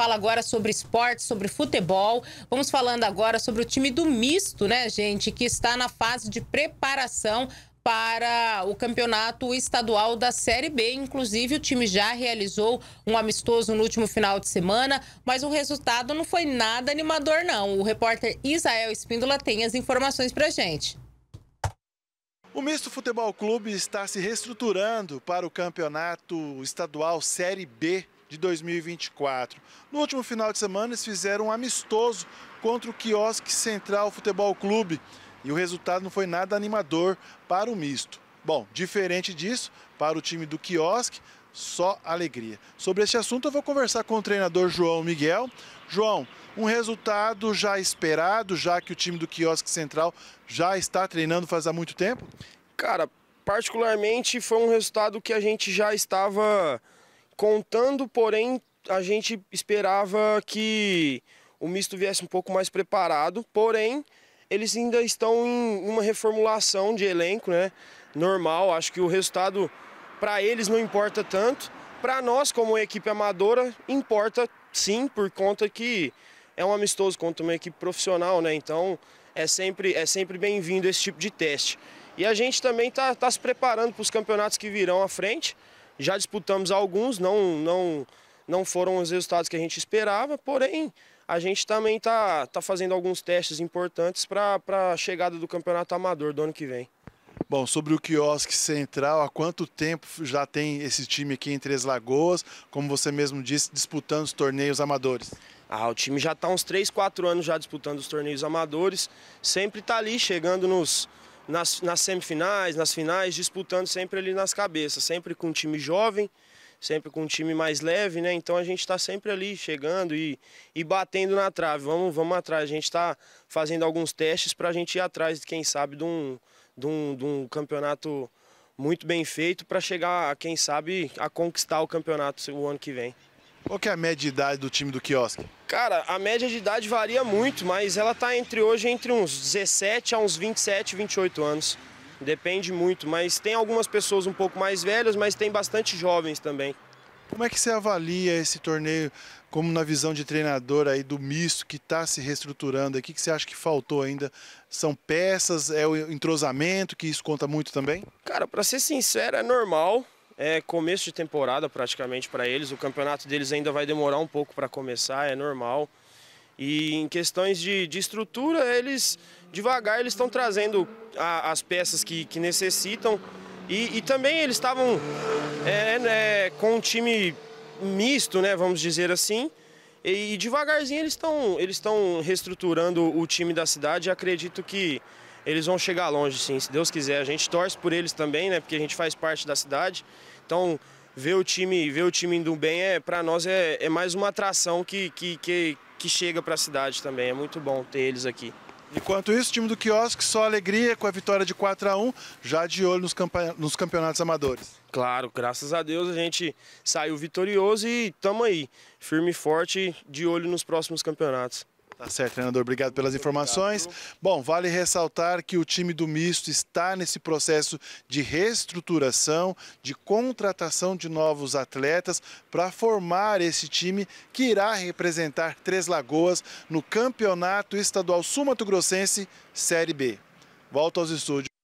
fala agora sobre esporte, sobre futebol. Vamos falando agora sobre o time do misto, né, gente, que está na fase de preparação para o campeonato estadual da Série B. Inclusive, o time já realizou um amistoso no último final de semana, mas o resultado não foi nada animador, não. O repórter Isael Espíndola tem as informações para gente. O Misto Futebol Clube está se reestruturando para o campeonato estadual Série B de 2024. No último final de semana, eles fizeram um amistoso contra o Quiosque Central Futebol Clube e o resultado não foi nada animador para o misto. Bom, diferente disso, para o time do Quiosque, só alegria. Sobre este assunto, eu vou conversar com o treinador João Miguel. João, um resultado já esperado, já que o time do Quiosque Central já está treinando faz há muito tempo? Cara, particularmente foi um resultado que a gente já estava contando, porém, a gente esperava que o misto viesse um pouco mais preparado, porém, eles ainda estão em uma reformulação de elenco, né? Normal, acho que o resultado para eles não importa tanto. Para nós, como equipe amadora, importa sim, por conta que é um amistoso contra uma equipe profissional, né? Então é sempre, é sempre bem-vindo esse tipo de teste. E a gente também está tá se preparando para os campeonatos que virão à frente. Já disputamos alguns, não, não, não foram os resultados que a gente esperava, porém a gente também está tá fazendo alguns testes importantes para a chegada do Campeonato Amador do ano que vem. Bom, sobre o quiosque central, há quanto tempo já tem esse time aqui em Três Lagoas, como você mesmo disse, disputando os torneios amadores? Ah, o time já está uns 3, 4 anos já disputando os torneios amadores, sempre está ali, chegando nos, nas, nas semifinais, nas finais, disputando sempre ali nas cabeças, sempre com um time jovem, sempre com um time mais leve, né? Então a gente está sempre ali chegando e, e batendo na trave. Vamos, vamos atrás. A gente está fazendo alguns testes para a gente ir atrás, quem sabe, de um, de um, de um campeonato muito bem feito para chegar, quem sabe, a conquistar o campeonato o ano que vem. Qual que é a média de idade do time do quiosque? Cara, a média de idade varia muito, mas ela está entre hoje entre uns 17 a uns 27, 28 anos. Depende muito, mas tem algumas pessoas um pouco mais velhas, mas tem bastante jovens também. Como é que você avalia esse torneio, como na visão de treinador aí do misto que está se reestruturando? O que você acha que faltou ainda? São peças? É o entrosamento que isso conta muito também? Cara, para ser sincero, é normal é começo de temporada praticamente para eles. O campeonato deles ainda vai demorar um pouco para começar, é normal. E em questões de, de estrutura, eles devagar eles estão trazendo a, as peças que, que necessitam. E, e também eles estavam é, né, com um time misto, né, vamos dizer assim. E, e devagarzinho eles estão eles estão reestruturando o time da cidade. Acredito que eles vão chegar longe, sim, se Deus quiser. A gente torce por eles também, né? Porque a gente faz parte da cidade. Então, ver o time, ver o time indo bem é para nós é, é, mais uma atração que, que, que, que chega para a cidade também. É muito bom ter eles aqui. Enquanto isso, time do quiosque só alegria com a vitória de 4 a 1 já de olho nos, campe... nos campeonatos amadores. Claro, graças a Deus a gente saiu vitorioso e estamos aí, firme e forte, de olho nos próximos campeonatos. Tá certo, treinador. Obrigado pelas informações. Bom, vale ressaltar que o time do misto está nesse processo de reestruturação, de contratação de novos atletas para formar esse time que irá representar Três Lagoas no Campeonato Estadual Sul-Mato Grossense Série B. Volto aos estúdios.